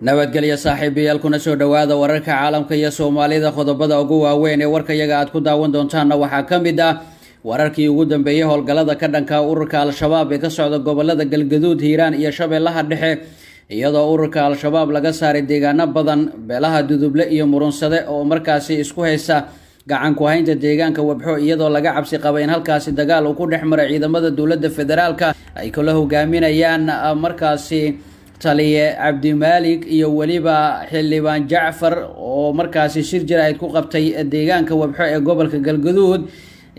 nabadgelya saaxiibiyaal kuna soo dhowaada wararka caalamka iyo soomaalida qodobada ugu waaweyn ee warkayaga aad ku daawan doontaanna waxaa ka mid ah wararkii ugu dambeeyey howlgallada ka dhanka ururka al-shabaab ee ka socda gobolada galgaduud hiiraan iyo shabeellaha dhexe iyadoo ururka al-shabaab laga saaray deegaano badan beelaha duduble iyo murunsade oo markaasi isku haysa gacan ku haynta deegaanka webxo iyadoo laga cabsi qaba in halkaasi dagaal uu ku dhex maray ciidamada dowladda federaalka ay kula hogaaminayaan ah, markaasi taliye cabdimaalik iyo weliba xildhibaan jacfar oo markaasi shir jir ahayd ku qabtay deegaanka wabxo ee gobolka galgaduud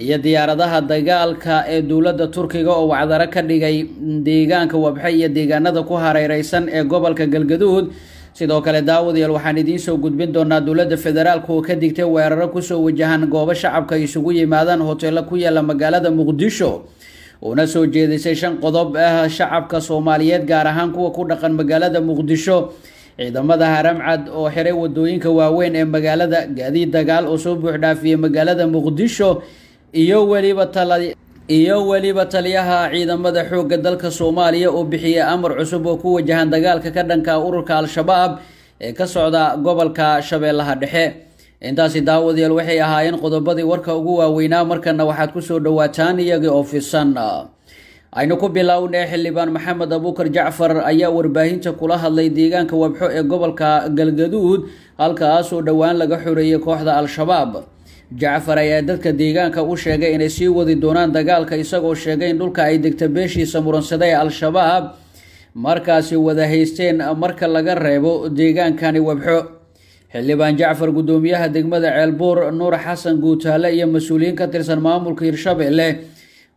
iyo diyaaradaha dagaalka ee dowladda turkiga oo wacdaro ka dhigay deegaanka wabxo iyo deegaanada ku hareereysan ee gobolka galgaduud sidoo kale daawadayaal waxaan idiin soo gudbin doonaa dowladda federaalka oo ka digtay weeraro kusoo wajahan goobo shacabka isugu yimaadaan hoteelo ku yaala magaalada muqdisho uuna soo jeedisay shan qodob ah shacabka soomaaliyeed gaar ahaan kuwa ku dhaqan magaalada muqdisho ciidamada haramcad oo xiray wadooyinka waaweyn ee magaalada gaadiid dagaal oo soo buux buuxdhaafiyey magaalada muqdisho iyo weliba tala iyo weliba taliyaha ciidamada xoogga dalka soomaaliya oo bixiyay amar cusub oo ku wajahan dagaalka ka dhanka ururka al-shabaab ee ka socda gobolka shabeellaha dhexe intaasi daawadayaal waxay ahaayeen qodobadii warka ugu waaweynaa markana waxaad ku soo dhowaataan iyagii oo aynu ku bilownay xildhibaan maxamed abuukar jacfar ayaa warbaahinta kula hadlay deegaanka wabxo ee gobolka galgaduud halkaasoo dhowaan laga xoreeyey kooxda al-shabaab jacfar ayaa dadka deegaanka u sheegay inay sii wadi doonaan dagaalka isagoo sheegay in dhulka ay degta beeshiisa muransada al-shabaab markaasi wada haysteen marka laga reebo deegaankani wabxo xildhibaan jacfar guddoomiyaha degmada ceelbuur nuur xasan guutaale iyo mas-uuliyiin ka tirsan maamulka hirshabelle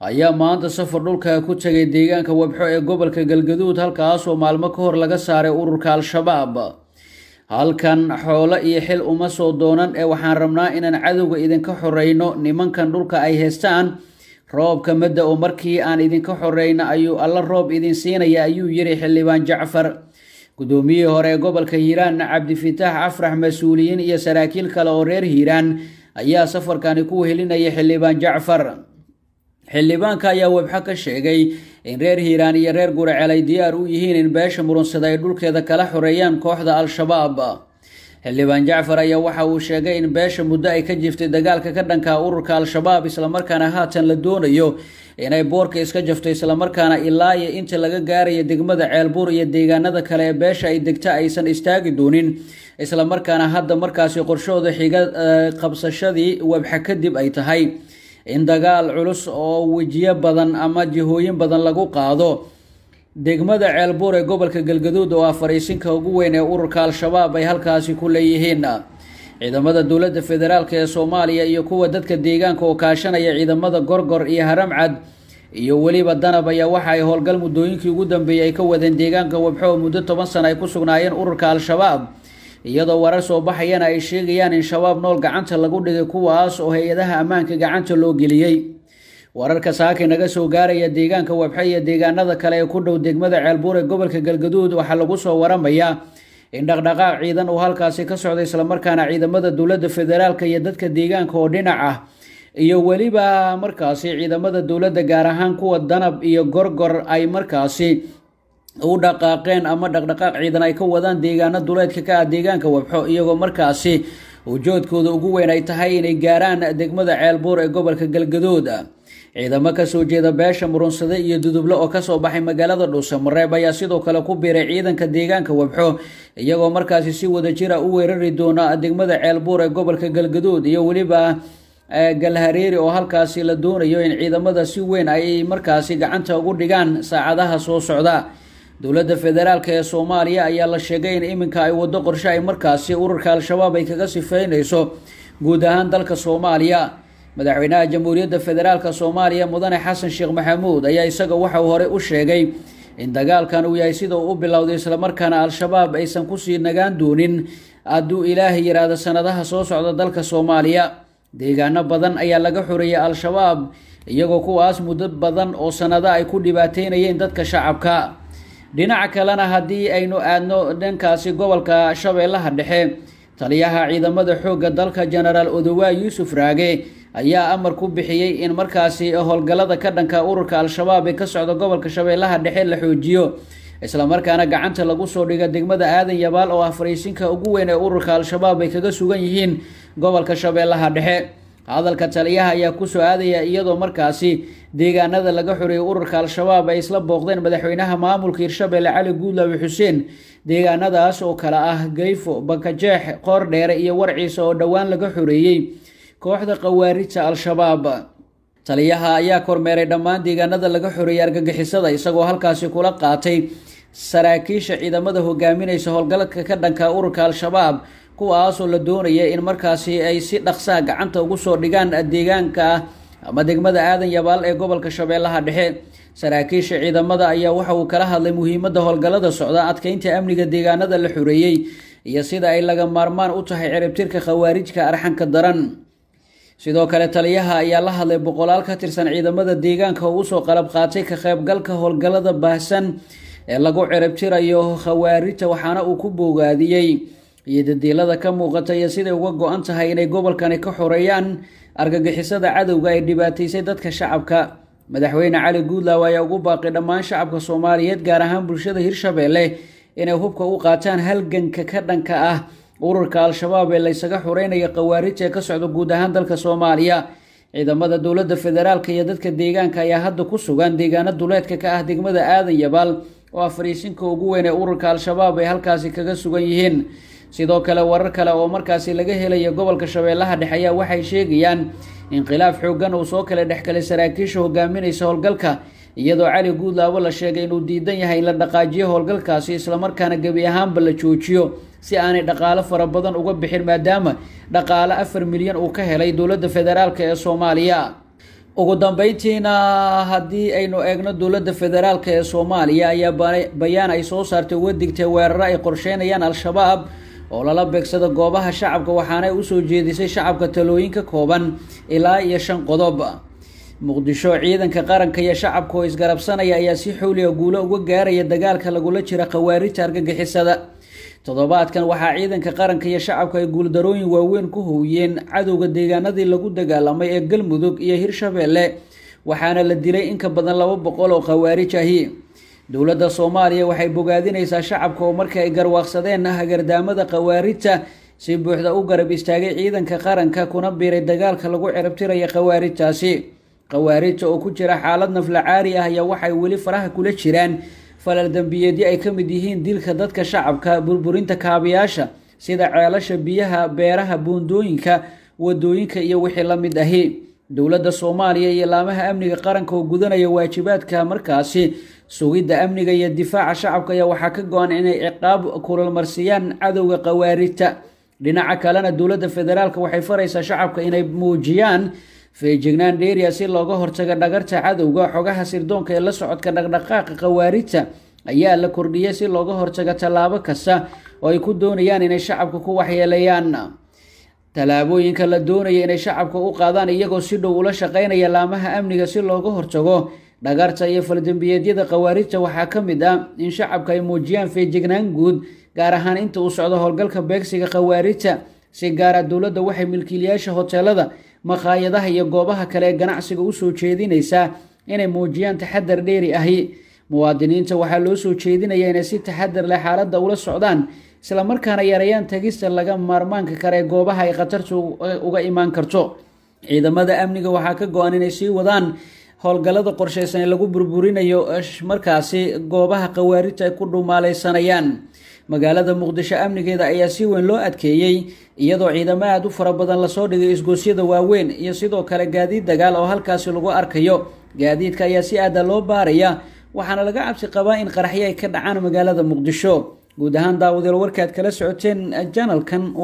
ayaa maanta safar dhulka ku tegay deegaanka webxo ee gobolka galgaduud halkaasoo maalmo ka hor laga saaray ururka al-shabaab halkan xoolo iyo xil uma soo doonan ee waxaan rabnaa inaan cadowga idinka xoreyno nimankan dhulka ay haystaan roobka madda oo markii aan idinka xoreyno ayuu alla roob idin siinaya ayuu yiri xildhibaan jacfar gudoomiyihii hore ee gobolka hiiraan cabdifitaax afrax mas-uuliyiin iyo saraakiil kale oo reer hiiraan ayaa safarkani ku wehelinaya xildhibaan jacfar xildhibaanka ayaa webxo ka sheegay in reer hiiraan iyo reer ay diyaar u yihiin in beesha ay dhulkeeda kala xoreeyaan kooxda al-shabaab xildhibaan jacfar ayaa waxa uu sheegay in beesha muddo ay ka jiftay dagaalka ka dhanka ururka al-shabaab islamarkaana haatan la doonayo inay boorka iska jafto islamarkaana ilaa iyo inta laga gaaraya degmada ceelbuur iyo deegaanada kale ee beesha ay degta aysan istaagi doonin islamarkaana hadda markaasi qorshahooda xiga eh, qabsashadii webxa kadib ay tahay in dagaal culus oo wejiyo badan ama jihooyin badan lagu qaado degmada ceelbuur ee gobolka galgaduud oo ah fariisinka ugu weyn ee ururka al-shabaab ay halkaasi ku leeyihiin ciidamada dowladda federaalk ee soomaaliya iyo kuwa dadka deegaanka oo kaashanaya ciidamada gorgor iyo haramcad iyo weliba danab ayaa waxa ay howlgal muddooyinkii ugu dambeeyey ay ka wadeen deegaanka wabxo muddo toban sana ay ku sugnaayeen ururka al-shabaab iyadoo warar soo baxayana ay sheegayaan in shabaab nool gacanta lagu dhigay kuwaas oo hay-adaha ammaanka gacanta loo geliyey wararka saaki naga soo gaaraya deegaanka webxe iyo deegaanada kale ee ku dhow degmada ceelbuur ee gobolka galgaduud waxaa lagu soo waramayaa in dhaqdhaqaaq ciidan uu halkaasi ka socda islamarkaana ciidamada dowladda federaalk iyo dadka deegaanka oo dhinac ah iyo weliba markaasi ciidamada dowladda gaar ahaan kuwa danab iyo gorgor ay markaasi u dhaqaaqeen ama dhaqdhaqaaq ciidan ay ka wadaan deegaano duleedka ka ah deegaanka webxo iyagoo markaasi ujoodkooda ugu weyn ay tahay inay gaaraan degmada ceelbuur ee gobolka galgadood ciidamo kasoo jeeda beesha murunsade iyo duduble oo kasoo baxay magaalada dhuuse mareeb ayaa sidoo kale ku biiray ciidanka deegaanka webxo iyagoo markaasi si wada jira ah u weerari doona degmada ceelbuur ee gobolka galgaduud iyo weliba e, galhareeri oo halkaasi la doonayo in ciidamada si weyn ay markaasi gacanta ugu dhigaan saacadaha soo socda dowladda federaalk ee soomaaliya ayaa la sheegay in iminka ay waddo qorshe ay markaasi ururka al-shabaab ay kaga sifeynayso guud ahaan dalka soomaaliya madaxweynaha jamhuuriyadda federaalk soomaaliya mudane xasan sheekh maxamuud ayaa isaga waxauu horey u sheegay in dagaalkan uu yahay sida uu u bilowday islamarkaana al-shabaab aysan kusii nagaan doonin hadduu ilaahay yidhaahdo sanadaha soo socda dalka soomaaliya deegaano badan ayaa laga xoreeyay al-shabaab iyagoo kuwaas muddo badan oo sanado ay ku dhibaateynayeen dadka shacabka dhinaca kalena haddii aynu aadno dhankaasi gobolka shabeellaha dhexe taliyaha ciidamada xoogga dalka jenaraal odowaa yuusuf raage ayaa amar ku bixiyey in markaasi howlgallada ka dhanka ururka al-shabaab ee ka socda gobolka shabeellaha dhexe la xoojiyo islamarkaana gacanta lagu soo dhiga degmada aadan yabaal oo ah fariisinka ugu weyn ee ururka al-shabaab ay kaga sugan yihiin gobolka shabeellaha dhexe hadalka taliyaha ayaa kusoo aadaya iyadoo markaasi deegaanada laga xoreeyey ururka al-shabaab ay isla booqdeen madaxweynaha maamulka hirshabeelle cali guudlaawe xuseen deegaanadaas oo kale ah geyfo bakajeex qoordheere iyo warciisa oo dhowaan laga xoreeyey kooxda khawaarijta al-shabaab taliyaha ayaa kormeeray dhammaan deegaanada laga xoreeyey argagixisada isagoo halkaasi kula qaatay saraakiisha ciidamada hogaaminaysa howlgaladka ka dhanka ururka al-shabaab kuwaasoo la doonaya in markaasi ay si dhaqsaa gacanta ugu soo dhigaan deegaanka ah ama degmada aadan yabaal ee gobolka shabeellaha dhexe saraakiisha ciidamada ayaa waxa uu kala hadlay muhiimadda howlgallada socda adkaynta amniga deegaanada la xoreeyey iyo sida ay laga maarmaan u tahay ciribtirka khawaarijka arxanka daran sidoo kale taliyaha ayaa la hadlay boqolaal ka tirsan ciidamada deegaanka oo usoo qalab qaatay ka qaybgalka howlgallada baahsan ee lagu cirib tirayo khawaarijta waxaana uu ku boogaadiyey iyo dadeelada ka muuqata iyo siday uga go-an tahay inay gobolkani ka xoreeyaan argagixisada cadowga ay dhibaataysay dadka shacabka madaxweyne cali guudlaaw ayaa ugu baaqay dhammaan shacabka soomaaliyeed gaar ahaan bulshada hirshabeelle inay hubka u qaataan halganka ka dhanka ah ururka al-shabaab ee laysaga xureynaya khawaarij ee ka socda guud ahaan dalka soomaaliya ciidamada dowladda federaalka iyo dadka deegaanka ayaa hadda ku sugan deegaano duleedka ka ah degmada aadan yabaal oo ah ugu weyn ee ururka al-shabaab ay halkaasi kaga sugan yihiin sidoo kale warar kale oo markaasi laga helaya gobolka shabeellaha dhexe ayaa waxay sheegayaan in khilaaf xooggan uu soo kale dhexgalay saraakiisha hogaaminaysa howlgalka iyadoo cali guudlaabo la sheegay inuu diidan yahay in la dhaqaajiyo howlgalkaasi islamarkaana gebi ahaanba la joojiyo si aanay dhaqaalo fara badan uga bixin maadaama dhaqaalo afar milyan uu ka helay dowladda federaalk ee soomaaliya ugu dambeyntiina haddii aynu eegno dowladda federaalk ee soomaaliya ayaa bayaan ay soo saartay uga digtay weeraro ay qorsheynayaan al-shabaab oo lala beegsada goobaha shacabka waxaanay usoo jeedisay shacabka talooyinka kooban ilaa iyo shan qodob muqdisho ciidanka qaranka iyo shacabka oo isgarabsanaya ayaa si xowliga guulo uga gaaraya dagaalka lagula jira khawaarijta argagixisada toddobaadkan waxaa ciidanka qaranka iyo shacabka ay guuldarooyin waaweyn ku howiyeen cadowga deegaanadii lagu dagaalamay ee galmudug iyo hirshabeelle waxaana la dilay in ka badan laba boqol oo khawaarij ahi dowladda soomaaliya waxay bogaadinaysaa shacabka oo markii ay garwaaqsadeen hagardaamada khawaarijta si buuxda u garab istaagay ciidanka qaranka kuna biiray dagaalka lagu ciribtiraya khawaarijtaasi khawaarijta oo ku jira xaalad naflacaari ah ayaa waxay weli faraha kula jiraan falal dembiyeedyo ay ka mid yihiin dilka dadka shacabka burburinta kaabayaasha sida ceelasha biyaha beeraha buundooyinka wadooyinka iyo wixii la mid ahi dowladda soomaaliya iyo laamaha amniga qaranka oo gudanaya waajibaadka markaasi sugidda amniga iyo difaaca shacabka ayaa waxaa ka go-an inay ciqaab kulolmarsiyaan cadowga qawaarijta dhinaca kalena dowladda federaalk waxay faraysaa shacabka inay muujiyaan feejignaan dheeriya si looga hortago dhagarta cadowga xogaha sirdoonka ee la socodka dhaqdhaqaaqa khawaarijta ayaa la kordhiyay si looga hortago tallaabo kasta oo ay ku doonayaan inay shacabka ku waxyeelayaan tallaabooyinka la doonaya inay shacabka u qaadaan iyagoo si dhow ula shaqaynaya laamaha amniga si looga hortago dhagarta iyo faldembiyeedyada khawaarijta waxaa ka mid ah in shacabka ay muujiyaan feejignaan guud gaar ahaan inta uu socdo howlgalka beegsiga khawaarijta si gaara ah dowladda waxay milkiilayaasha hoteelada makhaayadaha iyo goobaha kale ee ganacsiga usoo jeedinaysaa inay muujiyaan taxadar dheeri ahi muwaadiniinta waxaa loo soo jeedinayaa inay si taxadar leh xaaladda ula socdaan islamarkaana yarayaan tegista laga maarmaanka kale ee goobaha ay khatartu eh, uga imaan karto ciidamada amniga waxaa ka go-an inay sii wadaan howlgallada qorshaysan ee lagu burburinayo eh, markaasi goobaha khawaarijta ay ku dhumaalaysanayaan magaalada muqdisho amnigeeda ayaa si weyn loo adkeeyey iyadoo ciidamo aad u fara badan lasoo dhigay isgoosyada waaweyn iyo sidoo kale gaadiid dagaal oo halkaasi lagu arkayo gaadiidka ayaa si aada ah loo baaraya waxaana laga cabsi qabaa in qaraxyo ay ka dhacaan magaalada muqdisho guud ahaan daawadeel warkaad kala socoteen janalkan eh,